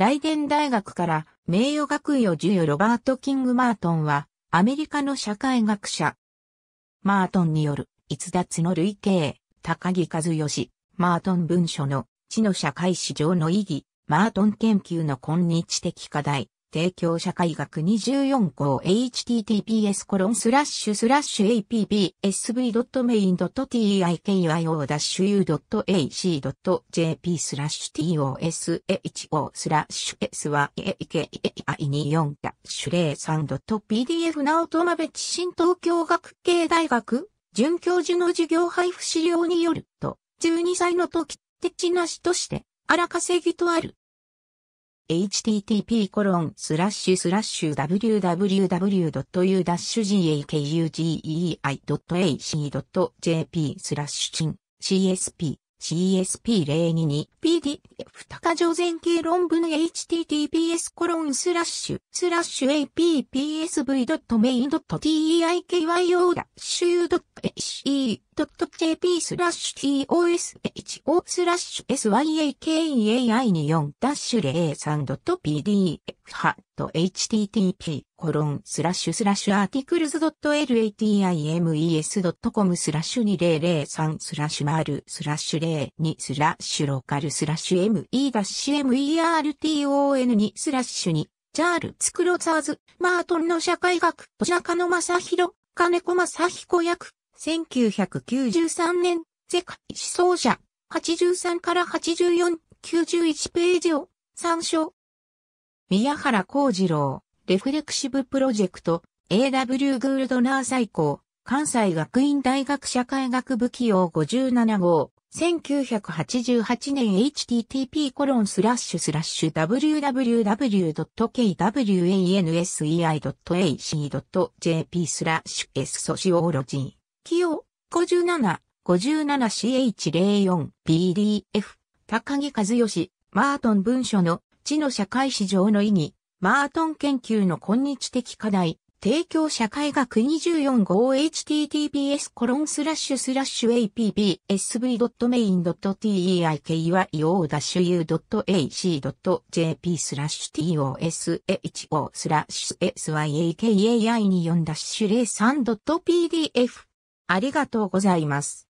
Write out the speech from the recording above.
ライデン大学から名誉学位を授与ロバート・キング・マートンは、アメリカの社会学者。マートンによる逸脱の類型、高木和義、マートン文書の地の社会史上の意義、マートン研究の今日的課題、提供社会学24号 https コロンスラッシュスラッシュ appbsv.main.tikio-u.ac.jp スラッシュ t o s h o スラッシュ s y a k i 2 4 03.pdf なおとまべ地震東京学系大学准教授の授業配布資料によると、12歳の時、的なしとして、荒稼ぎとある。h t t p w w w u g a k u g e i a c j p スラッシュチン CSP CSP022 PD 二課上前形論文 https コロンスラッシュスラッシュ appsv.main.teikyo u.se.jp スラッシュ tosho スラッシュ s y a k a i 2 4 0 3 p d f は http コロンスラッシュスラッシュアーティクルズドッ .latimes.com スラッシュ2 0 0三スラッシュマールスラッシュ0二スラッシュローカルスラッシュ me-merton にスラッシュ二チャールツ・クロザーズ、マートンの社会学、中野正宏、金子正彦役、千九百九十三年、世界思想者、八十三から八十四九十一ページを参照。宮原幸次郎、レフレクシブプロジェクト、A.W. グールドナー最高、関西学院大学社会学部起用57号、1988年 http コロンスラッシュスラッシュ www.kwansei.ac.jp スラッシュ S ソシオロジー。起用57 57ch04pdf 高木和義マートン文書の知の社会史上の意義、マートン研究の今日的課題、提供社会学2 4号 h t t p s コロンスラッシュスラッシュ a p p s v m a i n t e i k y o u a c j p スラッシュ tosho スラッシュ syakai24-03.pdf ありがとうございます。